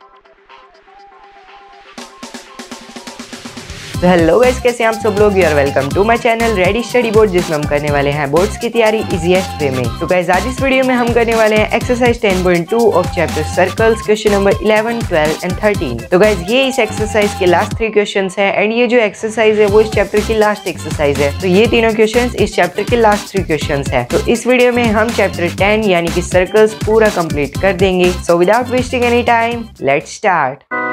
Thank you. तो hello guys कैसे हैं आप सब लोग और welcome to my channel ready study board जिसमें हम करने वाले हैं बोर्ड्स की तैयारी इजीएस्ट वे में तो गाइस आज इस वीडियो में हम करने वाले हैं exercise 10.2 of chapter circles question number 11, 12 and 13 तो गाइस ये इस एक्सरसाइज के लास्ट थ्री क्वेश्चन है एंड ये जो एक्सरसाइज है वो इस चैप्टर की लास्ट एक्सरसाइज है तो ये तीनों क्वेश्चन इस चैप्टर के लास्ट थ्री क्वेश्चन है तो इस वीडियो में हम चैप्टर टेन यानी कि सर्कल्स पूरा कम्प्लीट कर देंगे so without wasting any time let start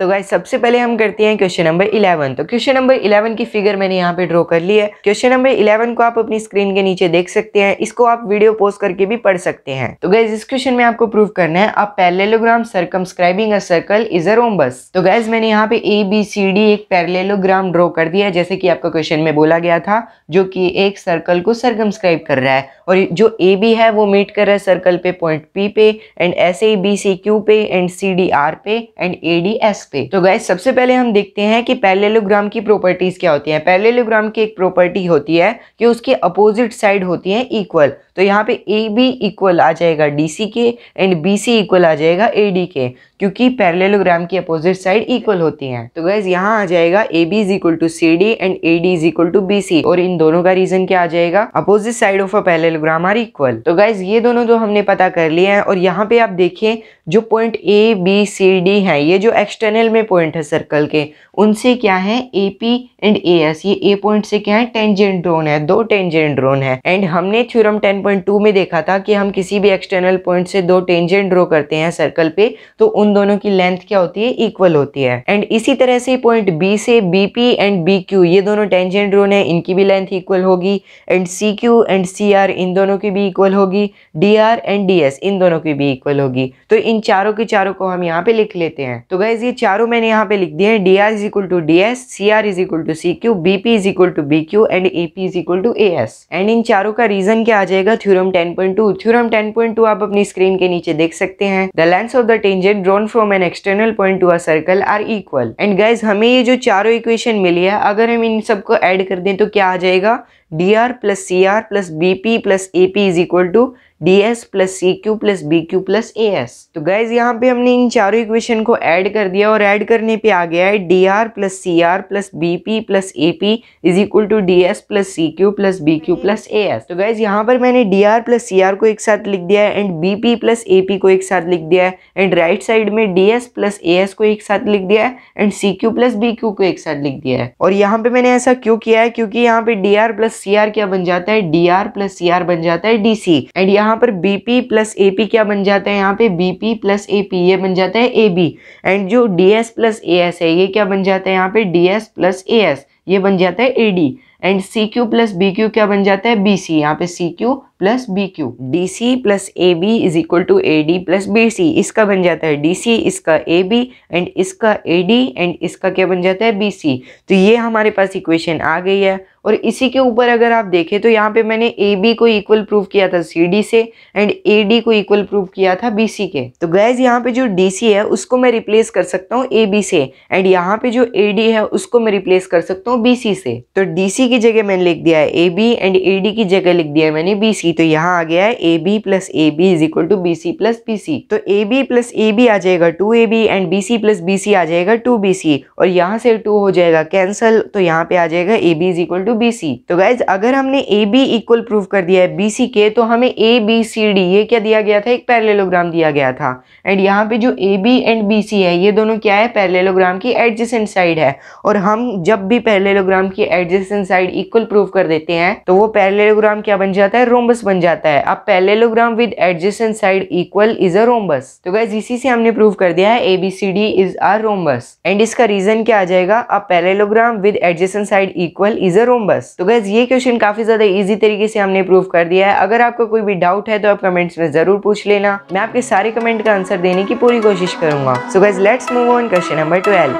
तो गाइज सबसे पहले हम करते हैं क्वेश्चन नंबर इलेवन तो क्वेश्चन नंबर इलेवन की फिगर मैंने यहाँ पे ड्रॉ कर ली है क्वेश्चन नंबर इलेवन को आप अपनी स्क्रीन के नीचे देख सकते हैं इसको आप वीडियो पोस्ट करके भी पढ़ सकते हैं तो गैस इस क्वेश्चन में आपको प्रूव करना है आप parallelogram circumscribing a circle is a rhombus तो गैस मैंने यहाँ पे ए बी सी डी एक पैरलेलोग्राम ड्रॉ कर दिया है जैसे कि आपका क्वेश्चन में बोला गया था जो कि एक सर्कल को सरकमस्क्राइब कर रहा है और जो ए बी है वो मीट कर रहा है सर्कल पे पॉइंट पी पे and S A B C Q पे एंड सी डी आर पे एंड ए डी एस सकते तो गाय सबसे पहले हम देखते हैं कि पैलेलोग्राम की प्रॉपर्टीज क्या होती है पैलेलोग्राम की एक प्रॉपर्टी होती है कि उसके अपोजिट साइड होती है इक्वल तो यहाँ पे ए बी इक्वल आ जाएगा डी सी के एंड बी सी इक्वल आ जाएगा ए डी के क्योंकि पैरेलोग्राम की अपोजिट साइड इक्वल होती है तो गैस यहाँ आ जाएगा A B is equal to C D and A D is equal to B C और इन दोनों का रीजन क्या आ जाएगा opposite side of a parallelogram are equal तो गैस ये दोनों तो हमने पता कर लिए हैं और यहाँ पे आप देखें जो point A B C D है ये जो एक्सटर्नल फाइनल में पॉइंट है सर्कल के उनसे क्या है A P and A S ये ए पॉइंट से क्या है टेंजेंट ड्रोन है दो टेंजेंट ड्रोन है एंड हमने थ्योरम 10.2 में देखा था कि हम किसी भी एक्सटर्नल पॉइंट से दो टेंजेंट ड्रो करते हैं सर्कल पे तो उन दोनों की लेंथ क्या होती है इक्वल होती है एंड इसी तरह से पॉइंट बी से B P and B Q ये दोनों टेंजेंट ड्रोन है इनकी भी लेंथ इक्वल होगी and C Q and C R इन दोनों की भी इक्वल होगी D R and D S इन दोनों की भी इक्वल होगी तो इन चारों के चारों को हम यहाँ पे लिख लेते हैं तो गाइज ये चारों मैंने यहाँ पे लिख दिए हैं D R is equal to D S C R is equal to C Q B P is equal to B Q and A P is equal to A S and इन चारों का रीजन क्या आ जाएगा theorem 10.2 theorem 10.2 आप अपनी screen के नीचे देख सकते हैं the lengths of the tangent drawn from an external point to a circle are equal and guys हमें ये जो चारों इक्वेशन मिली है अगर हम इन सबको एड कर दें तो क्या आ जाएगा D R plus C R plus B P plus A P is equal to D S plus C Q plus B Q plus A S तो गाइज यहाँ पे हमने इन चारों इक्वेशन को ऐड कर दिया और ऐड करने पे आ गया है D R plus C R plus B P plus A P is equal to D S plus C Q plus B Q plus A S तो गाइज यहाँ पर मैंने D R plus C R को एक साथ लिख दिया है and B P plus A P को एक साथ लिख दिया है एंड राइट साइड में D S plus A S को एक साथ लिख दिया है and C Q plus B Q को एक साथ लिख दिया है और यहाँ पे मैंने ऐसा क्यों किया है क्योंकि यहाँ पे D R plus C R क्या बन जाता है D R plus C R बन जाता है डी सी एंड यहाँ यहाँ पर पी प्लस ए पी क्या बन जाता है यहाँ पे पी प्लस ए पी ये बन जाता है ए बी एंड जो D S plus A S है ये क्या बन जाता है यहाँ पे D S plus A S ये बन जाता है A D and C Q plus B Q क्या बन जाता है बी सी यहाँ पे C Q plus B Q D C plus A B is equal to A D plus B C इसका बन जाता है डी सी इसका ए बी एंड इसका ए डी एंड इसका क्या बन जाता है बी सी तो ये हमारे पास इक्वेशन आ गई है और इसी के ऊपर अगर आप देखें तो यहाँ पे मैंने ए बी को इक्वल प्रूव किया था सी डी से एंड ए डी को इक्वल प्रूव किया था बी सी के तो गैज यहाँ पे जो डी सी है उसको मैं रिप्लेस कर सकता हूँ ए बी से एंड यहाँ पे जो ए डी है उसको मैं रिप्लेस कर सकता हूँ बी सी से तो डी सी की जगह मैंने लिख दिया है A B and A D की जगह लिख दिया है मैंने बी सी तो यहाँ आ गया है A B plus A B is equal to B C plus B C तो A B plus A B आ जाएगा two A B and B C plus B C आ जाएगा टू बी सी और यहाँ से टू हो जाएगा कैंसल तो यहाँ पे आ जाएगा A B is equal to B C तो गाइज अगर हमने ए बी इक्वल प्रूव कर दिया है बी सी के तो हमें ए बी सी डी ये क्या दिया गया था एक पैरेललोग्राम दिया गया था एंड यहाँ पे जो A B and B C है ये दोनों क्या है पैरेललोग्राम की एडजेसेंट साइड है और हम जब भी पैरेललोग्राम की एडजेसेंट साइड इक्वल प्रूव कर देते हैं तो वो पैरेललोग्राम क्या बन जाता है रोमबस बन जाता है अब parallelogram with adjacent side equal is a rhombus तो गाइज इसी से हमने प्रूव कर दिया है A B C D is a rhombus and इसका रीजन क्या आ जाएगा अब parallelogram with adjacent side equal is a rhombus rhombus तो गैस ये क्वेश्चन काफी ज्यादा इजी तरीके से हमने प्रूव कर दिया है अगर आपको कोई भी डाउट है तो आप कमेंट्स में जरूर पूछ लेना मैं आपके सारे कमेंट का आंसर देने की पूरी कोशिश करूंगा so guys let's move on question number twelve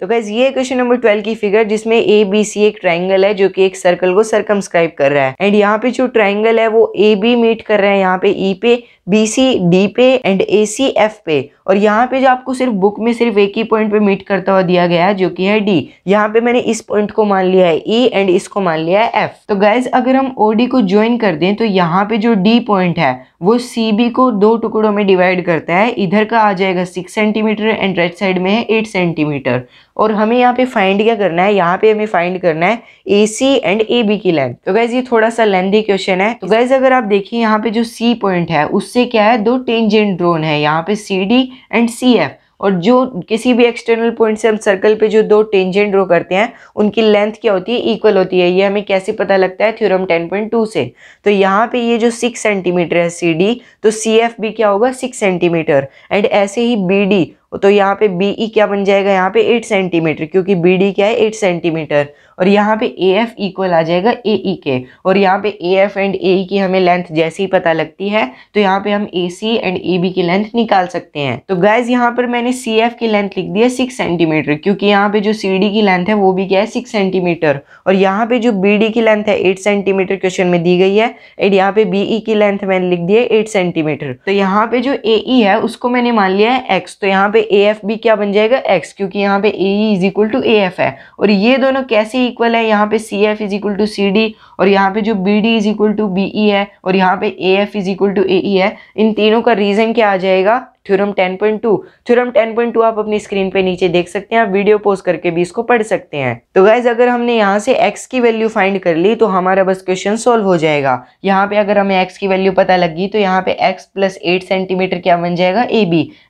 तो गैस ये क्वेश्चन नंबर ट्वेल्व की फिगर जिसमें ए बी सी एक ट्राइंगल है जो कि एक सर्कल को सरकमस्क्राइब कर रहा है एंड यहाँ पे जो ट्राइंगल है वो ए बी मीट कर रहा है यहाँ पे ई e पे बी सी डी पे एंड ए सी एफ पे और यहाँ पे जो आपको सिर्फ बुक में सिर्फ एक ही पॉइंट पे मीट करता हुआ दिया गया है जो कि है डी यहाँ पे मैंने इस पॉइंट को मान लिया है ई e एंड इसको मान लिया है एफ तो गाइज अगर हम ओ डी को ज्वाइन कर दें तो यहाँ पे जो डी पॉइंट है वो सी बी को दो टुकड़ों में डिवाइड करता है इधर का आ जाएगा six centimetre and right side में है एट सेंटीमीटर और हमें यहाँ पे फाइंड क्या करना है यहाँ पे हमें फाइंड करना है A C and A B की लेंथ तो गाइज ये थोड़ा सा लेंदी क्वेश्चन है तो गाइज अगर आप देखिए यहाँ पे जो सी पॉइंट है उससे उससे क्या है दो टेंजेंट ड्रोन है यहाँ पे C D and C F और जो किसी भी एक्सटर्नल पॉइंट से हम सर्कल पे जो दो टेंजेंट ड्रो करते हैं उनकी लेंथ क्या होती है इक्वल होती है ये हमें कैसे पता लगता है थ्योरम 10.2 से तो यहाँ पे ये जो 6 सेंटीमीटर है सी डी तो सी एफ भी क्या होगा 6 सेंटीमीटर एंड ऐसे ही बी डी तो यहाँ पे बी ई e क्या बन जाएगा यहाँ पे 8 सेंटीमीटर क्योंकि बी डी क्या है 8 सेंटीमीटर और यहाँ पे ए एफ इक्वल आ जाएगा ए ई के और यहाँ पे ए एफ एंड ए ई की हमें लेंथ जैसे ही पता लगती है तो यहाँ पे हम A C and A B की लेंथ निकाल सकते हैं तो गाइज यहाँ पर मैंने सी एफ की लेंथ लिख दिया सिक्स सेंटीमीटर क्योंकि यहाँ पे जो सी डी की लेंथ है वो भी क्या है सिक्स सेंटीमीटर और यहाँ पे जो बी डी की लेंथ है एट सेंटीमीटर क्वेश्चन में दी गई है एंड यहाँ पे बी ई e की लेंथ मैंने लिख दी है एट सेंटीमीटर तो यहाँ पे जो ए ई e है उसको मैंने मान लिया है एक्स तो यहाँ पे ए एफ बी क्या बन जाएगा एक्स क्योंकि यहाँ पे A E is equal to A F है और ये दोनों कैसे इक्वल है यहाँ पे C F is equal to C D और यहाँ पे जो B D is equal to B E है और यहाँ पे A F is equal to A E है इन तीनों का रीज़न क्या आ जाएगा थ्योरम 10.2 थ्योरम 10.2 आप अपनी स्क्रीन पे नीचे देख सकते हैं आप वीडियो पोज करके भी इसको पढ़ सकते हैं तो गाइज अगर हमने यहाँ से एक्स की वैल्यू फाइंड कर ली तो हमारा बस क्वेश्चन सोल्व हो जाएगा यहाँ पे अगर हमें एक्स की वैल्यू पता लगी तो यहाँ पे एक्स प्लस सेंटीमीटर क्या बन जाएगा A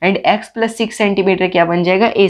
and X plus centimetre क्या बन जाएगा ए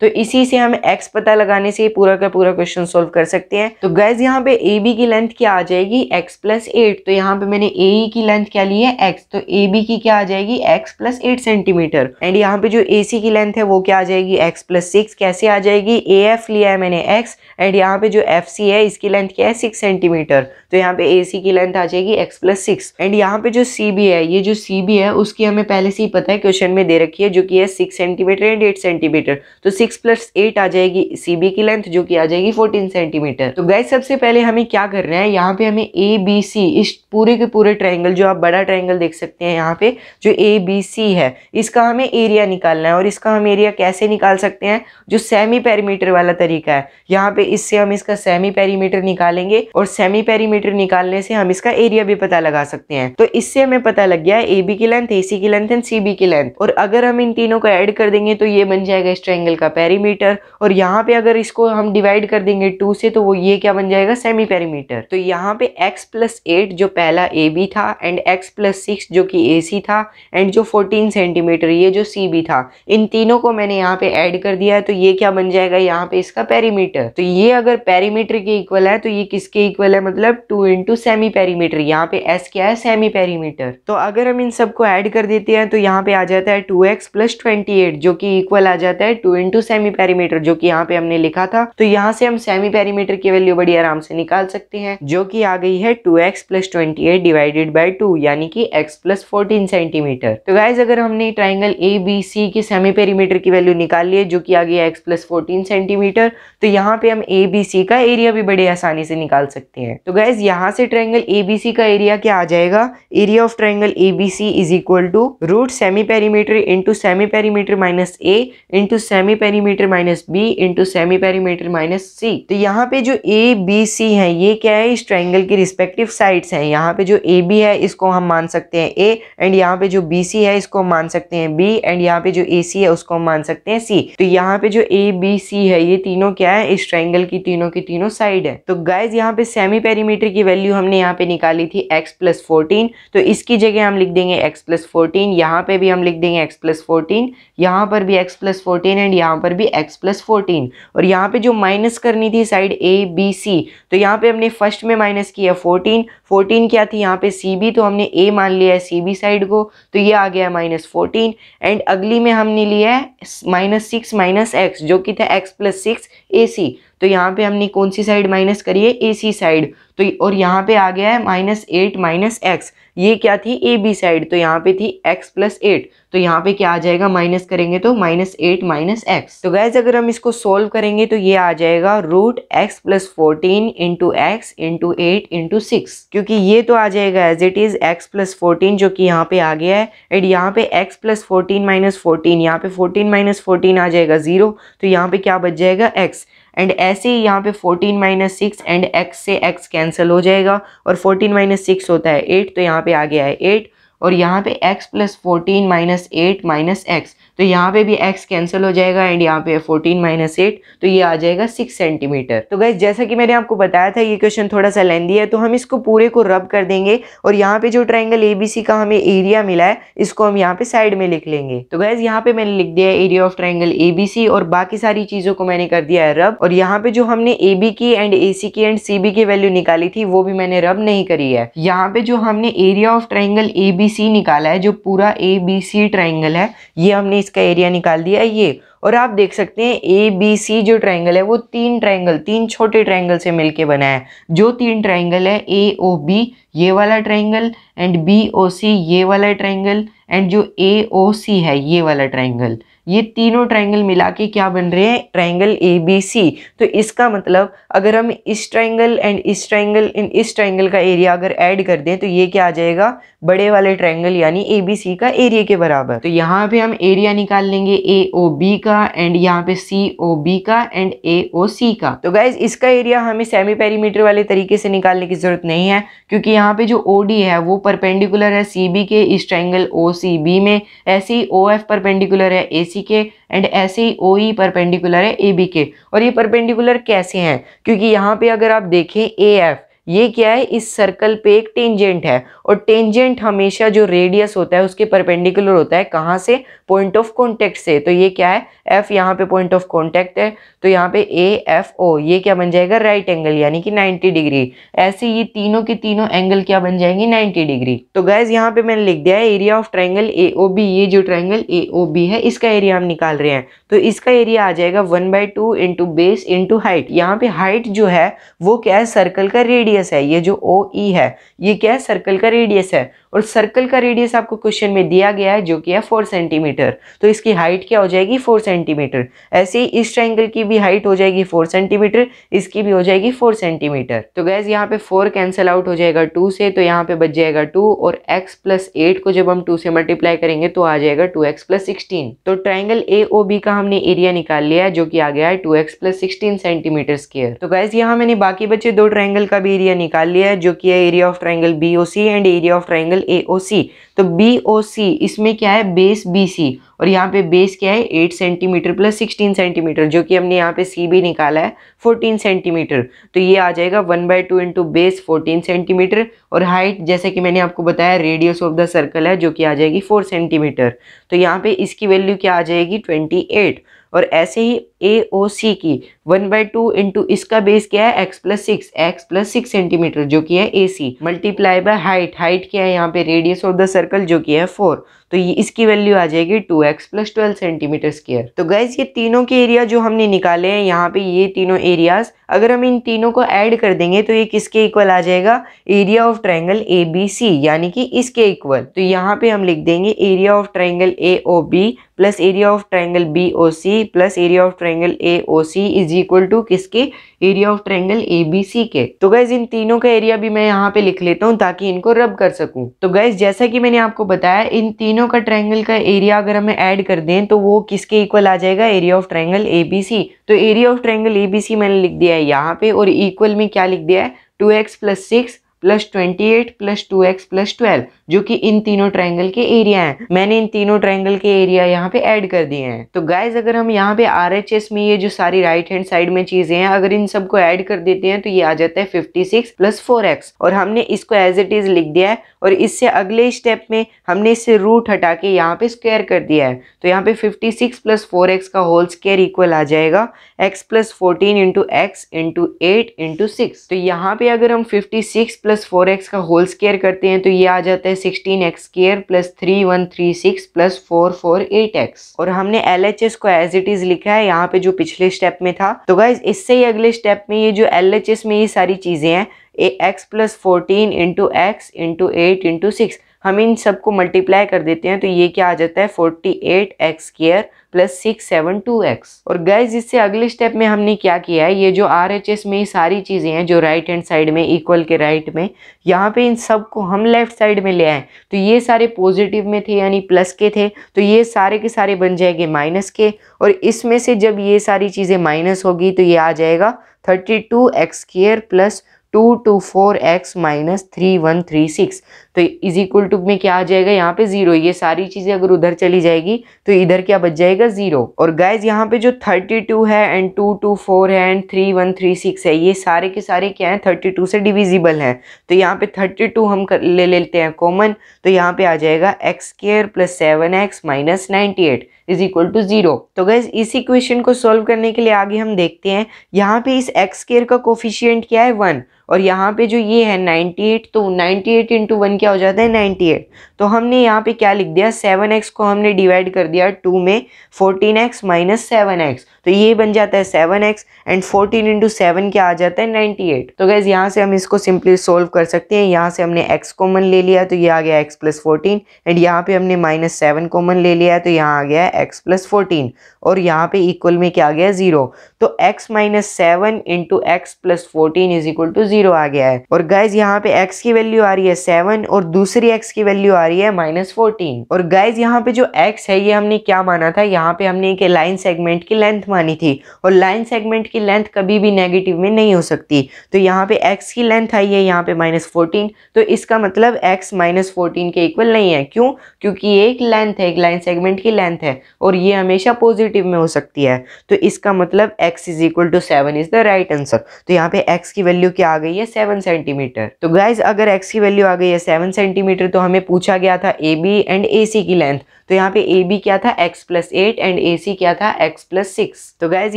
तो इसी से हम एक्स पता लगाने से पूरा का पूरा क्वेश्चन सोल्व कर सकते हैं तो गाइज यहाँ पे ए की लेंथ क्या आ जाएगी एक्स प्लस तो यहाँ पे मैंने ए e की लेंथ क्या ली है एक्स तो ए की क्या आ जाएगी X plus centimetre centimetre and यहाँ पे जो ए की लेंथ है वो क्या आ जाएगी एक्स प्लस सिक्स कैसे आ जाएगी ए एफ लिया है मैंने एक्स एंड यहाँ पे जो एफ सी है इसकी लेंथ क्या है सिक्स सेंटीमीटर तो यहाँ पे ए की लेंथ आ जाएगी एक्स प्लस सिक्स एंड यहाँ पे जो सी है ये जो सी है उसकी हमें पहले से ही पता है क्वेश्चन में दे रखी है जो कि है six centimetre and eight centimetre तो सिक्स प्लस एट आ जाएगी सी की लेंथ जो कि आ जाएगी फोर्टीन सेंटीमीटर तो गैस सबसे पहले हमें क्या करना है यहाँ पे हमें ए बी सी इस पूरे के पूरे ट्राइंगल जो आप बड़ा ट्राइंगल देख सकते हैं यहाँ पे जो ए बी सी है इसका हमें एरिया निकालना है और इसका हम एरिया कैसे निकाल सकते हैं जो सेमी पेरीमीटर वाला तरीका है यहाँ पे इससे हम इसका सेमी पेरीमीटर निकालेंगे और सेमी पेरीमीटर निकालने से हम इसका एरिया भी पता लगा सकते हैं तो इससे हमें पता लग गया ए बी की लेंथ ए सी की लेंथ एंड सी बी की लेंथ और अगर हम इन तीनों को एड कर देंगे तो ये बन जाएगा इस ट्राइंगल का पेरीमीटर और यहाँ पे अगर इसको हम डिवाइड कर देंगे टू से तो वो ये क्या बन जाएगा सेमी पेरीमीटर तो यहाँ पे एक्स प्लस एट जो पहला ए बी था एंड एक्स प्लस सिक्स जो कि ए सी था एंड जो फोर्टीन सेंटीमीटर पेरीमीटर ये जो सी बी था इन तीनों को मैंने यहाँ पे ऐड कर दिया है तो ये क्या बन जाएगा यहाँ पे इसका पेरीमीटर तो ये अगर पेरीमीटर के इक्वल है तो ये किसके इक्वल है मतलब टू इंटू सेमी पेरीमीटर यहाँ पे एस क्या है सेमी पेरीमीटर तो अगर हम इन सबको ऐड कर देते हैं तो यहाँ पे आ जाता है two x plus twenty eight जो की इक्वल आ जाता है टू इंटू सेमी पेरीमीटर जो की यहाँ पे हमने लिखा था तो यहाँ से हम सेमी पेरीमीटर की वैल्यू बड़ी आराम से निकाल सकते हैं जो की आ गई है two x plus twenty eight divided by two यानी कि एक्स प्लस फोर्टीन सेंटीमीटर तो गाइज अगर हमने हमने ट्राइंगल ए बी सी की सेमी पेरीमीटर की वैल्यू निकाल ली है जो कि आ गया एक्स प्लस फोर्टीन सेंटीमीटर तो यहाँ पे हम ए बी सी का एरिया भी बड़े आसानी से निकाल सकते हैं तो गैस यहाँ से ट्राइंगल ए बी सी का एरिया क्या आ जाएगा area of triangle A B C is equal to root semi perimeter into semi perimeter minus A into semi perimeter minus B into semi perimeter minus C तो यहाँ पे जो A B C है ये क्या है इस ट्राइंगल की रिस्पेक्टिव साइड्स हैं यहाँ पे जो ए बी है इसको हम मान सकते हैं ए एंड यहाँ पे जो बी सी है इसको मान सकते सकते हैं बी एंड यहाँ पे जो ए सी है उसको हम मान सकते हैं सी तो यहाँ पे जो ए बी सी है ये तीनों क्या है इस ट्राइंगल की तीनों की तीनों साइड है तो गाइज यहाँ पे सेमी पेरीमीटर की वैल्यू हमने यहाँ पे निकाली थी एक्स प्लस फोर्टीन तो इसकी जगह हम लिख देंगे एक्स प्लस फोर्टीन यहाँ पे भी हम लिख देंगे एक्स प्लस फोर्टीन यहाँ पर भी एक्स प्लस फोर्टीन एंड यहाँ पर भी एक्स प्लस फोर्टीन और यहाँ पे जो माइनस करनी थी साइड ए बी सी तो यहाँ पे हमने फर्स्ट में माइनस किया फोर्टीन फोर्टीन क्या थी यहाँ पे सी बी तो हमने ए मान लिया है सी बी साइड को तो ये आ गया है माइनस फोर्टीन फोर्टीन एंड अगली में हमने लिया है माइनस सिक्स माइनस एक्स जो कि था x plus six A C तो यहाँ पे हमने कौन सी साइड माइनस करी है ए सी साइड तो और यहाँ पे आ गया है माइनस एट माइनस एक्स ये क्या थी ए बी साइड तो यहाँ पे थी एक्स प्लस एट तो यहाँ पे क्या आ जाएगा माइनस करेंगे तो माइनस एट माइनस एक्स तो गैस अगर हम इसको सोल्व करेंगे तो ये आ जाएगा root X plus fourteen into x into eight into six क्योंकि ये तो आ जाएगा as it is X plus fourteen जो कि यहाँ पे आ गया है एंड यहाँ पे X plus fourteen minus fourteen यहाँ पे फोर्टीन माइनस फोर्टीन आ जाएगा जीरो तो यहाँ पे क्या बच जाएगा एक्स एंड ऐसे ही यहाँ पे fourteen minus six and X से एक्स कैंसिल हो जाएगा और फोर्टीन माइनस सिक्स होता है एट तो यहाँ पे आ गया है एट और यहाँ पे X plus fourteen minus eight minus X तो यहाँ पे भी एक्स कैंसिल हो जाएगा एंड यहाँ पे फोर्टीन माइनस एट तो ये आ जाएगा सिक्स सेंटीमीटर तो गैस जैसा कि मैंने आपको बताया था ये क्वेश्चन थोड़ा सा लेंदी है तो हम इसको पूरे को रब कर देंगे और यहाँ पे जो ट्राइंगल ए का हमें एरिया मिला है इसको हम यहाँ पे साइड में लिख लेंगे तो गैस यहाँ पे मैंने लिख दिया एरिया ऑफ ट्राइंगल ए और बाकी सारी चीज़ों को मैंने कर दिया है रब और यहाँ पे जो हमने ए की एंड ए की एंड सी की वैल्यू निकाली थी वो भी मैंने रब नहीं करी है यहाँ पे जो हमने एरिया ऑफ ट्राइंगल ए निकाला है जो पूरा ए ट्राइंगल है ये हमने इसका एरिया निकाल दिया ये और आप देख सकते हैं ए बी सी जो ट्राइंगल है वो तीन ट्राइंगल तीन छोटे ट्राइंगल से मिलके बना है जो तीन ट्राइंगल है ए ओ बी ये वाला triangle and B O C ये वाला ट्राइंगल एंड जो ए ओ सी है ये वाला ट्राइंगल ये तीनों ट्राइंगल मिला के क्या बन रहे हैं ट्राइंगल ए बी सी तो इसका मतलब अगर हम इस ट्राइंगल एंड इस ट्राइंगल इन इस ट्राइंगल का एरिया अगर ऐड कर दें तो ये क्या आ जाएगा बड़े वाले ट्रायंगल यानी ए बी सी का एरिया के बराबर तो यहाँ पे हम एरिया निकाल लेंगे ए ओ बी का एंड यहाँ पे सी ओ बी का एंड ए ओ सी का तो गाइज इसका एरिया हमें सेमी पेरीमीटर वाले तरीके से निकालने की जरूरत नहीं है क्योंकि यहाँ पे जो ओ डी है वो परपेंडिकुलर है सी बी के इस ट्राइंगल ओ सी बी में ऐसे ही ओ एफ परपेंडिकुलर है ए सी के एंड ऐसे ही ओ ई परपेंडिकुलर है ए बी के और ये परपेंडिकुलर कैसे हैं क्योंकि यहाँ पे अगर आप देखें ए एफ ये क्या है इस सर्कल पे एक टेंजेंट है और टेंजेंट हमेशा जो रेडियस होता है उसके परपेंडिकुलर होता है कहाँ से पॉइंट ऑफ कॉन्टेक्ट से तो ये क्या है एफ यहाँ पे पॉइंट ऑफ कॉन्टेक्ट है तो यहाँ पे ए एफ ओ ये क्या बन जाएगा राइट एंगल यानी कि 90 डिग्री ऐसे ये तीनों के तीनों एंगल क्या बन जाएंगे 90 डिग्री तो गैज यहाँ पे मैंने लिख दिया है area of triangle A O B ये जो ट्राइंगल ए ओ बी है इसका एरिया हम निकाल रहे हैं तो इसका एरिया आ जाएगा one by two into base into height यहाँ पे हाइट जो है वो क्या है सर्कल का रेडियस रेडियस है ये जो ओ ई e है ये क्या है सर्कल का रेडियस है और सर्कल का रेडियस आपको क्वेश्चन में दिया गया है जो कि है फोर सेंटीमीटर तो इसकी हाइट क्या हो जाएगी फोर सेंटीमीटर ऐसे ही इस ट्राइंगल की भी हाइट हो जाएगी फोर सेंटीमीटर इसकी भी हो जाएगी फोर सेंटीमीटर तो गैस यहाँ पे फोर कैंसिल आउट हो जाएगा टू से तो यहाँ पे बच जाएगा टू और एक्स प्लस एट को जब हम टू से मल्टीप्लाई करेंगे तो आ जाएगा टू एक्स प्लस सिक्सटीन तो ट्राइंगल ए ओ बी का हमने एरिया निकाल लिया है जो कि आ गया है two x plus sixteen centimetre square तो गैस यहाँ मैंने बाकी बचे दो ट्राइंगल का भी एरिया निकाल लिया है जो कि है area of triangle B O C and area of triangle A O C तो बी ओ सी इसमें क्या है बेस बी सी और यहाँ पे बेस क्या है eight centimetre plus sixteen centimetre जो कि हमने यहाँ पे सी भी निकाला है फोर्टीन सेंटीमीटर तो ये आ जाएगा one by two into base fourteen centimetre और हाइट जैसे कि मैंने आपको बताया रेडियस ऑफ द सर्कल है जो कि आ जाएगी फोर सेंटीमीटर तो यहाँ पे इसकी वैल्यू क्या आ जाएगी ट्वेंटी एट और ऐसे ही ए ओ सी की वन बाई टू इंटू इसका बेस क्या है x plus six x plus six centimetre जो कि है A C multiply by height height क्या है यहाँ पे रेडियस ऑफ द सर्कल जो कि है फोर तो ये इसकी वैल्यू आ जाएगी two x plus twelve centimetre square तो गैस ये तीनों के एरिया जो हमने निकाले हैं यहाँ पे ये तीनों एरियाज अगर हम इन तीनों को ऐड कर देंगे तो ये किसके इक्वल आ जाएगा area of triangle A B C यानी कि इसके इक्वल तो यहाँ पे हम लिख देंगे area of triangle A O B plus area of triangle B O C plus area of triangle A O C is equal to किसके area of triangle A B C के तो गैस इन तीनों का area भी मैं यहाँ पे लिख लेता हूँ ताकि इनको रब कर सकूँ तो गैस जैसा कि मैंने आपको बताया इन तीनों का ट्रेंगल का एरिया अगर हमें ऐड कर दें तो वो किसके इक्वल आ जाएगा area of triangle A B C तो area of triangle A B C मैंने लिख दिया है यहाँ पे और इक्वल में क्या लिख दिया है two x plus six plus twenty eight plus two x plus twelve जो कि इन तीनों ट्रायंगल के एरिया हैं मैंने इन तीनों ट्रायंगल के एरिया यहाँ पे ऐड कर दिए हैं तो गाइज अगर हम यहाँ पे आर में ये जो सारी राइट हैंड साइड में चीजें हैं अगर इन सबको ऐड कर देते हैं तो ये आ जाता है fifty six plus four x और हमने इसको एज इट इज लिख दिया है और इससे अगले स्टेप में हमने इससे रूट हटा के यहाँ पे स्क्वेयर कर दिया है तो यहाँ पे fifty six plus four x का होल स्क्वायर इक्वल आ जाएगा x plus fourteen into x into eight into six तो यहाँ पे अगर हम fifty six plus four x का होल स्क्वायर करते हैं तो ये आ जाता है sixteen x square plus three one three six plus four four eight x और हमने एल एच एस को एज इट इज लिखा है यहाँ पे जो पिछले स्टेप में था तो गाइज इससे ही अगले स्टेप में ये जो एल एच एस में ये सारी चीजें हैं x plus fourteen into x into eight into six हम इन सबको मल्टीप्लाई कर देते हैं तो ये क्या आ जाता है forty eight x square plus six seven two x और गैस इससे अगले स्टेप में हमने क्या किया है ये जो आर एच एस में सारी चीज़ें हैं जो राइट हैंड साइड में इक्वल के राइट में यहाँ पे इन सब को हम लेफ्ट साइड में ले आए तो ये सारे पॉजिटिव में थे यानी प्लस के थे तो ये सारे के सारे बन जाएंगे माइनस के और इसमें से जब ये सारी चीज़ें माइनस होगी तो ये आ जाएगा thirty two x square plus two two four x minus three one three six तो इज इक्वल टू में क्या आ जाएगा यहाँ पे जीरो ये सारी चीज़ें अगर उधर चली जाएगी तो इधर क्या बच जाएगा जीरो और गाइज यहाँ पे जो थर्टी टू है एंड टू टू फोर है and three one three six है ये सारे के सारे क्या हैं थर्टी टू से डिविजिबल हैं तो यहाँ पे थर्टी टू हम कर, ले लेते हैं कॉमन तो यहाँ पे आ जाएगा x square plus seven x minus ninety eight is equal to zero तो गैस इस इक्वेशन को सोल्व करने के लिए आगे हम देखते हैं यहाँ पे इस एक्स केयर का कोफिशियंट क्या है वन और यहाँ पे जो ये है नाइनटी एट तो नाइनटी एट इंटू वन क्या हो जाता है नाइन्टी एट तो हमने यहाँ पे क्या लिख दिया सेवन एक्स को हमने डिवाइड कर दिया टू में fourteen x minus seven x तो ये बन जाता है seven x and fourteen into seven क्या आ जाता है नाइन्टी एट तो गैस यहाँ से हम इसको सिंपली सोल्व कर सकते हैं यहाँ से हमने एक्स कॉमन ले लिया तो ये आ गया एक्स प्लस फोर्टीन एंड यहाँ पे हमने माइनस सेवन कॉमन ले लिया तो यहाँ आ गया है एक्स प्लस फोर्टीन और यहाँ पे इक्वल में क्या आ गया जीरो तो x minus seven into x plus fourteen is equal to zero आ गया है और गाइज यहाँ पे एक्स की वैल्यू आ रही है सेवन और दूसरी एक्स की वैल्यू आ रही है माइनस फोर्टीन और गाइज यहाँ पे जो एक्स है ये हमने क्या माना था यहाँ पे हमने एक लाइन सेगमेंट की लेंथ मानी थी और लाइन सेगमेंट की लेंथ कभी भी नेगेटिव में नहीं हो सकती तो यहाँ पे एक्स की लेंथ आई है यहाँ पे माइनस फोर्टीन तो इसका मतलब एक्स माइनस फोर्टीन के इक्वल नहीं है क्यों क्योंकि एक लेंथ है एक लाइन सेगमेंट की लेंथ है और ये हमेशा पॉजिटिव में हो सकती है तो इसका मतलब x is equal to seven is the right answer तो यहाँ पे एक्स की वैल्यू क्या आ गई है सेवन सेंटीमीटर तो गाइज अगर एक्स की वैल्यू आ गई है सेवन सेंटीमीटर तो हमें पूछा गया था ए बी एंड ए सी की लेंथ तो यहाँ पे ए बी क्या था x plus eight and A C क्या था एक्स प्लस सिक्स तो गैज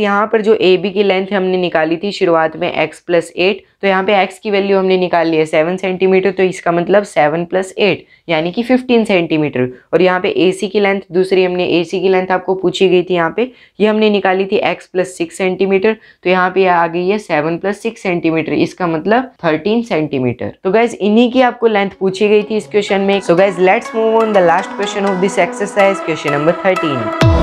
यहाँ पर जो ए बी की लेंथ हमने निकाली थी शुरुआत में एक्स प्लस एट तो यहाँ पे x की वैल्यू हमने निकाल ली है सेवन सेंटीमीटर तो इसका मतलब सेवन प्लस एट यानी कि फिफ्टीन सेंटीमीटर और यहाँ पे ए की लेंथ दूसरी हमने ए की लेंथ आपको पूछी गई थी यहाँ पे ये यह हमने निकाली थी x प्लस सिक्स सेंटीमीटर तो यहाँ पे आ गई है सेवन प्लस सिक्स सेंटीमीटर इसका मतलब थर्टीन सेंटीमीटर तो गैस इन्हीं की आपको लेंथ पूछी गई थी इस क्वेश्चन में so guys let's move on the last question of this exercise question number thirteen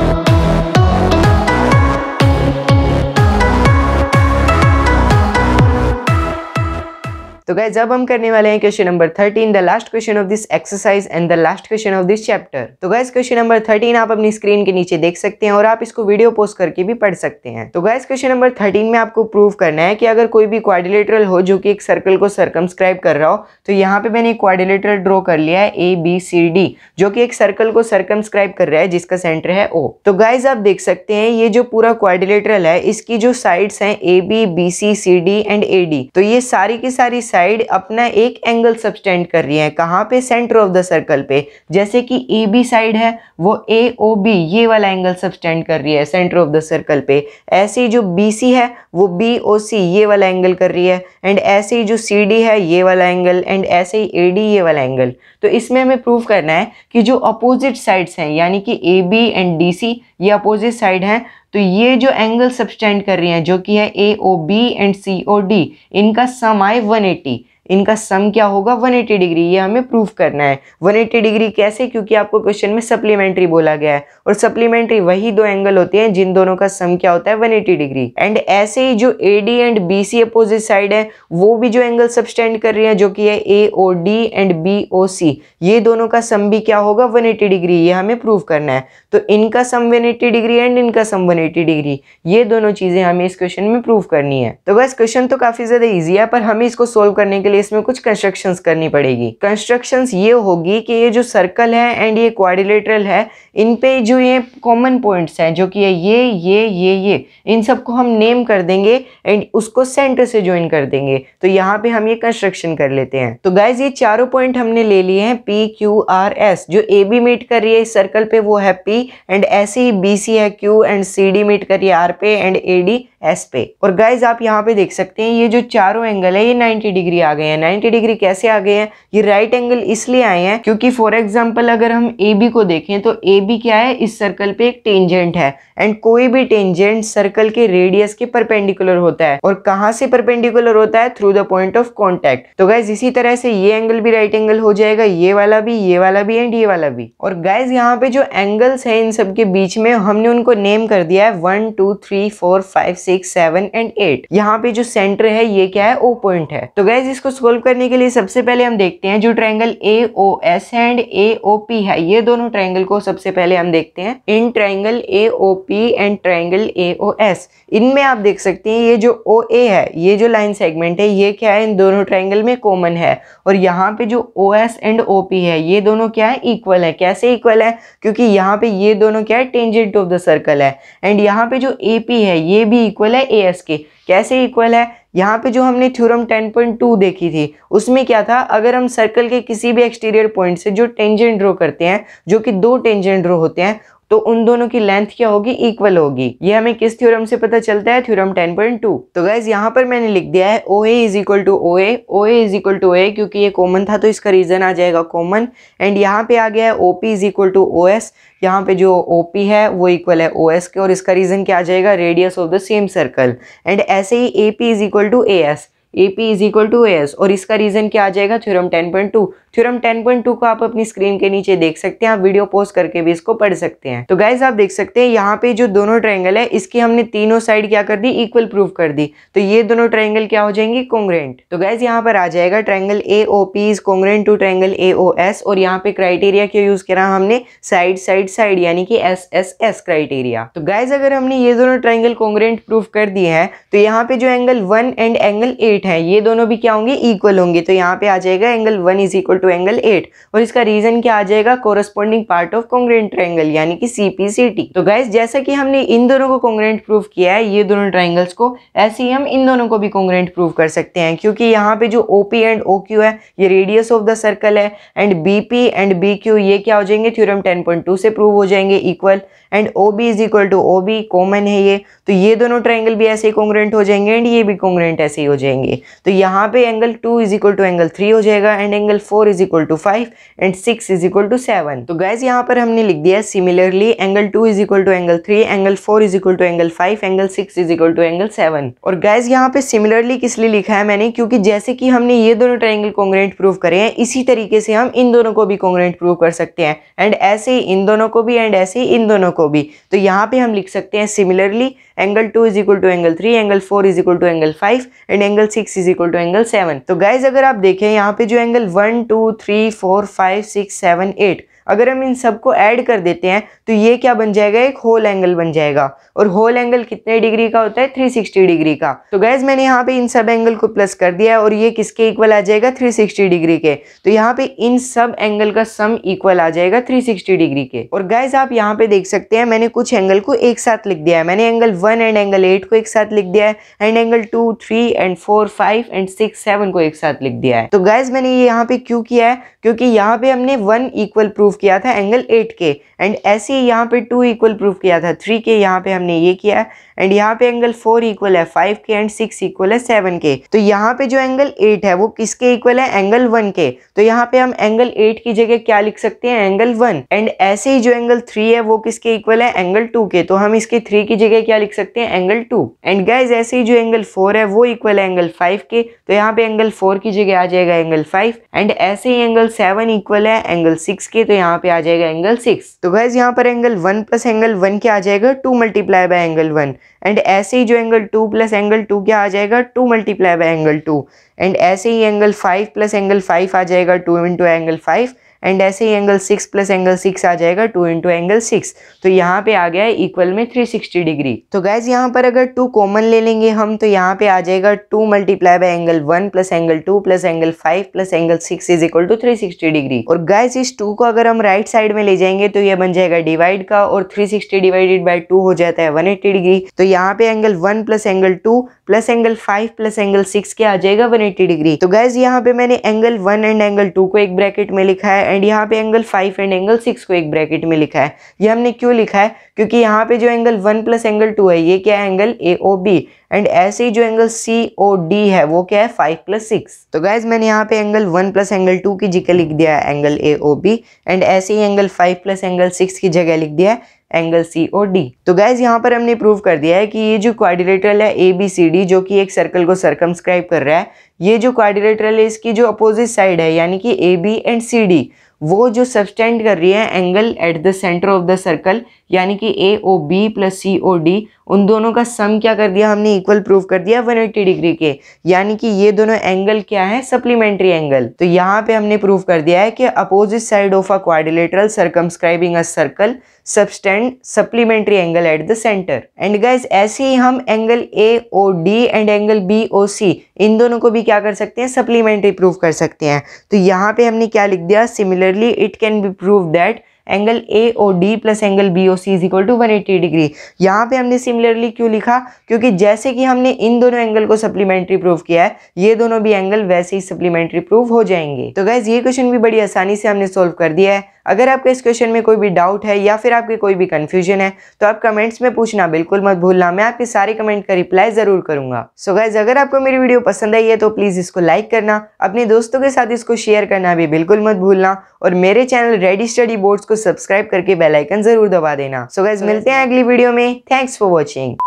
तो गए जब हम करने वाले हैं question number thirteen the last question of this exercise and the last question of this chapter तो guys question number thirteen आप अपनी screen के नीचे देख सकते हैं और आप इसको वीडियो पोस्ट करके भी पढ़ सकते हैं तो गैस क्वेश्चन नंबर थर्टीन में आपको प्रूव करना है कि अगर कोई भी क्वारिलेटरल हो जो कि एक सर्कल को सर्कमस्क्राइब कर रहा हो तो यहाँ पे मैंने क्वारिलेटरल ड्रॉ कर लिया है ए बी सी डी जो कि एक सर्कल को सर्कमस्क्राइब कर रहा है जिसका सेंटर है ओ तो गाइज आप देख सकते हैं ये जो पूरा क्वारिलेटरल है इसकी जो साइड्स हैं A B B C C D and A D तो ये सारी की सारी साइड अपना एक एंगल सब्सटेंड कर रही है कहाँ पे सेंटर ऑफ द सर्कल पे जैसे कि ए बी साइड है वो ए ओ बी ये वाला एंगल सब्सटेंड कर रही है सेंटर ऑफ द सर्कल पे ऐसे ही जो बी सी है वो बी ओ सी ये वाला एंगल कर रही है एंड ऐसे ही जो सी डी है ये वाला एंगल एंड ऐसे ही ए डी ये वाला एंगल तो इसमें हमें प्रूव करना है कि जो अपोजिट साइड्स हैं यानी कि A B and D C ये अपोजिट साइड हैं तो ये जो एंगल सब्सटेंड कर रही हैं जो कि है A O B and C O D इनका सम आए वन एटी इनका सम क्या होगा 180 डिग्री ये हमें प्रूफ करना है 180 डिग्री कैसे क्योंकि आपको क्वेश्चन में सप्लीमेंट्री बोला गया है और सप्लीमेंट्री वही दो एंगल होते हैं जिन दोनों का सम क्या होता है 180 डिग्री एंड ऐसे ही जो A D and B C opposite side है वो भी जो एंगल सब्सटेंड कर रही है जो कि है A O D and B O C ये दोनों का सम भी क्या होगा वन डिग्री ये हमें प्रूव करना है तो इनका सम 180 डिग्री एंड इनका सम 180 डिग्री ये दोनों चीज़ें हमें इस क्वेश्चन में प्रूव करनी है तो बस क्वेश्चन तो काफ़ी ज़्यादा ईजी है पर हमें इसको सोल्व करने के लिए इसमें कुछ कंस्ट्रक्शन करनी पड़ेगी कंस्ट्रक्शन ये होगी कि ये जो सर्कल है एंड ये क्वारिलेटरल है इनपे जो ये कॉमन पॉइंट है जो कि ये ये ये ये इन सबको हम नेम कर देंगे एंड उसको सेंटर से ज्वाइन कर देंगे तो यहाँ पे हम ये कंस्ट्रक्शन कर लेते हैं तो गाइज ये चारों पॉइंट हमने ले लिए हैं पी क्यू आर एस जो ए बी मीट कर रही है इस सर्कल पे वो है पी बी एंड ऐसे ही बी सी है Q and C D meet करिए आर पे एंड ए डी एस पे और गाइज आप यहाँ पे देख सकते हैं ये जो चारों एंगल है ये 90 डिग्री आ गए हैं 90 डिग्री कैसे आ गए हैं ये राइट एंगल इसलिए आए हैं क्योंकि फॉर एग्जाम्पल अगर हम ए बी को देखें तो ए बी क्या है इस सर्कल पे एक टेंजेंट है एंड कोई भी टेंजेंट सर्कल के रेडियस के परपेंडिकुलर होता है और कहाँ से परपेंडिकुलर होता है through the point of contact तो गाइज इसी तरह से ये एंगल भी राइट एंगल हो जाएगा ये वाला भी ये वाला भी एंड ये वाला भी और गाइज यहाँ पे जो एंगल्स है इन सब के बीच में हमने उनको नेम कर दिया है one two three four five six seven and eight यहाँ पे जो सेंटर है ये क्या है ओ पॉइंट है तो गैस इसको सोल्व करने के लिए सबसे पहले हम देखते हैं जो triangle A O S and A O P है ये दोनों ट्राइंगल को सबसे पहले हम देखते हैं इन triangle A O P and triangle A O S इनमें आप देख सकते हैं ये जो ओ ए है ये जो लाइन सेगमेंट है ये क्या है इन दोनों ट्राइंगल में कॉमन है और यहाँ पे जो O S and O P है ये दोनों क्या है इक्वल है कैसे इक्वल है क्योंकि यहाँ पे ये दोनों क्या है टेंजेंट ऑफ द सर्कल है एंड यहाँ पे जो ए पी है ये भी इक्वल है ए एस के कैसे इक्वल है यहाँ पे जो हमने थ्योरम 10.2 देखी थी उसमें क्या था अगर हम सर्कल के किसी भी एक्सटीरियर पॉइंट से जो टेंजेंट ड्रॉ करते हैं जो कि दो टेंजेंट ड्रॉ होते हैं तो उन दोनों की लेंथ क्या होगी इक्वल होगी ये हमें किस थ्योरम से पता चलता है थ्योरम 10.2 तो गाइज यहाँ पर मैंने लिख दिया है O A is equal to O A O A is equal to A क्योंकि ये कॉमन था तो इसका रीजन आ जाएगा कॉमन एंड यहाँ पे आ गया है O P is equal to O S यहाँ पे जो ओ पी है वो इक्वल है ओ एस के और इसका रीजन क्या आ जाएगा radius of the same circle and ऐसे ही A P is equal to A S A P is equal to S और इसका रीजन क्या आ जाएगा थ्योरम 10.2 थ्योरम 10.2 को आप अपनी स्क्रीन के नीचे देख सकते हैं आप वीडियो पोस्ट करके भी इसको पढ़ सकते हैं तो गाइज आप देख सकते हैं यहाँ पे जो दोनों ट्राइंगल है इसकी हमने तीनों साइड क्या कर दी इक्वल प्रूफ कर दी तो ये दोनों ट्राइंगल क्या हो जाएंगे कॉन्ग्रेंट तो गाइज यहाँ पर आ जाएगा triangle A O P is congruent to triangle A O S और यहाँ पे क्राइटेरिया क्यों यूज करा हमने साइड साइड साइड यानी कि एस एस एस क्राइटेरिया तो गाइज अगर हमने ये दोनों ट्राइंगल कॉन्ग्रेंट प्रूफ कर दिए हैं तो यहाँ पे जो angle one and angle eight है ये दोनों भी क्या होंगे इक्वल होंगे तो यहाँ पे आ जाएगा angle one is equal to angle eight और इसका रीजन क्या आ जाएगा corresponding part of congruent triangle यानी कि सीपीसीटी तो गाइज जैसा कि हमने इन दोनों को कॉन्ग्रेंट प्रूव किया है ये दोनों ट्राइंगल्स को ऐसे ही हम इन दोनों को भी कॉन्ग्रेंट प्रूव कर सकते हैं क्योंकि यहाँ पे जो O P and O Q है ये रेडियस ऑफ द सर्कल है and B P and B Q ये क्या हो जाएंगे थ्योरम टेन पॉइंट टू से प्रूव हो जाएंगे equal and O B is equal to O B common है ये तो ये दोनों ट्राइंगल भी ऐसे ही कॉन्ग्रेंट हो जाएंगे एंड ये भी कॉन्ग्रेंट ऐसे ही हो जाएंगे तो यहाँ पे angle two is equal to angle three हो जाएगा and angle four is equal to five and six is equal to seven तो गैस यहाँ पर हमने लिख दिया similarly angle two is equal to angle three angle four is equal to angle five angle six is equal to angle seven और guys यहाँ पे similarly किस लिए लिखा है मैंने क्योंकि जैसे कि हमने ये दोनों ट्राइंगल कॉन्ग्रेंट प्रूव करे हैं इसी तरीके से हम इन दोनों को भी कॉन्ग्रेंट प्रूव कर सकते हैं एंड ऐसे ही इन दोनों को भी एंड ऐसे ही इन दोनों को भी तो यहाँ पे हम लिख सकते हैं similarly angle two is equal to angle three angle four is equal to angle five and angle six is equal to angle seven तो गाइज अगर आप देखें यहाँ पे जो angle one two three four five six seven eight अगर हम इन सब को ऐड कर देते हैं तो ये क्या बन जाएगा एक होल एंगल बन जाएगा और होल एंगल कितने डिग्री का होता है 360 डिग्री का तो गैज मैंने यहाँ पे इन सब एंगल को प्लस कर दिया है और ये किसके इक्वल आ जाएगा 360 डिग्री के तो यहाँ पे इन सब एंगल का सम इक्वल आ जाएगा 360 डिग्री के और गैज आप यहाँ पे देख सकते हैं मैंने कुछ एंगल को एक साथ लिख दिया है मैंने angle one and angle eight को एक साथ लिख दिया है and angle two three and four five and six seven को एक साथ लिख दिया है तो गैज मैंने ये यहाँ पे क्यों किया है क्योंकि यहाँ पे हमने वन इक्वल प्रूफ किया था एंगल 8 के एंड ऐसे ही यहाँ पे टू इक्वल प्रूफ किया था थ्री के यहाँ पे हमने ये किया है एंड यहाँ पे एंगल फोर इक्वल है फाइव के एंड सिक्स इक्वल है सेवन के तो यहाँ पे जो एंगल एट है वो किसके इक्वल है एंगल वन के तो यहाँ पे हम एंगल एट की जगह क्या लिख सकते हैं एंगल वन एंड ऐसे ही जो एंगल थ्री है वो किसके इक्वल है एंगल टू के तो हम इसके थ्री की जगह क्या लिख सकते हैं एंगल टू एंड गाइज ऐसे ही जो एंगल फोर है वो इक्वल है एंगल फाइव के तो यहाँ पे एंगल फोर की जगह आ जाएगा एंगल फाइव एंड ऐसे ही एंगल सेवन इक्वल है एंगल सिक्स के तो यहाँ पे आ जाएगा एंगल सिक्स तो गाइज यहाँ पर angle one plus angle one क्या आ जाएगा two multiply by angle one and ऐसे ही जो angle two plus angle two क्या आ जाएगा two multiply by angle two and ऐसे ही angle five plus angle five आ जाएगा two into angle five and ऐसे ही angle six plus angle six आ जाएगा टू इंटू एंगल सिक्स तो यहाँ पे आ गया है इक्वल में थ्री सिक्सटी डिग्री तो गैस यहाँ पर अगर टू कॉमन ले लेंगे हम तो यहाँ पे आ जाएगा two multiply by angle one plus angle two plus angle five plus angle six is equal to three sixty degree और गैस इस टू को अगर हम राइट साइड में ले जाएंगे तो यह बन जाएगा डिवाइड का और three sixty divided by two हो जाता है वन एट्टी डिग्री तो यहाँ पे angle one plus angle two plus angle five plus angle six के आ जाएगा वन एट्टी डिग्री तो गैस यहाँ पे मैंने angle one and angle two को एक ब्रैकेट में लिखा है एंड यहाँ पे angle five and angle six को एक ब्रैकेट में लिखा है ये हमने क्यों लिखा है क्योंकि यहाँ पे जो angle one plus angle two है ये क्या है angle A O B and ऐसे ही जो एंगल सी ओ डी है वो क्या है फाइव प्लस सिक्स तो गाइज मैंने यहाँ पे angle one plus angle two की जगह लिख दिया है angle A O B and ऐसे ही angle five plus angle six की जगह लिख दिया है एंगल सी और डी तो गैस यहाँ पर हमने प्रूव कर दिया है कि ये जो क्वारिलेटरल है ए बी सी डी जो कि एक सर्कल को सर्कमस्क्राइब कर रहा है ये जो क्वारिलेटरल है इसकी जो अपोजिट साइड है यानी कि A B and C D वो जो सब्सटेंड कर रही है angle at the centre of the circle यानी कि A O B plus C O D उन दोनों का सम क्या कर दिया हमने इक्वल प्रूव कर दिया 180 डिग्री के यानी कि ये दोनों एंगल क्या है सप्लीमेंट्री एंगल तो यहाँ पे हमने प्रूव कर दिया है कि opposite side of a quadrilateral circumscribing a circle subtend supplementary angle at the centre and guys ऐसे ही हम angle A O D and angle B O C इन दोनों को भी क्या कर सकते हैं सप्लीमेंट्री प्रूव कर सकते हैं तो यहाँ पे हमने क्या लिख दिया similarly it can be prove that angle A O D plus angle B O C is equal to one eighty degree यहाँ पे हमने सिमिलरली क्यों लिखा क्योंकि जैसे कि हमने इन दोनों एंगल को सप्लीमेंट्री प्रूफ किया है ये दोनों भी एंगल वैसे ही सप्लीमेंट्री प्रूफ हो जाएंगे तो गैस ये क्वेश्चन भी बड़ी आसानी से हमने सोल्व कर दिया है अगर आपका इस क्वेश्चन में कोई भी डाउट है या फिर आपके कोई भी कन्फ्यूजन है तो आप कमेंट्स में पूछना बिल्कुल मत भूलना मैं आपके सारे कमेंट का रिप्लाई ज़रूर करूंगा सो so गाइज अगर आपको मेरी वीडियो पसंद आई है तो प्लीज़ इसको लाइक करना अपने दोस्तों के साथ इसको शेयर करना भी बिल्कुल मत भूलना और मेरे चैनल रेडी स्टडी बोर्ड्स को सब्सक्राइब करके बेलाइकन ज़रूर दबा देना सो so गाइज मिलते हैं अगली वीडियो में थैंक्स फॉर वॉचिंग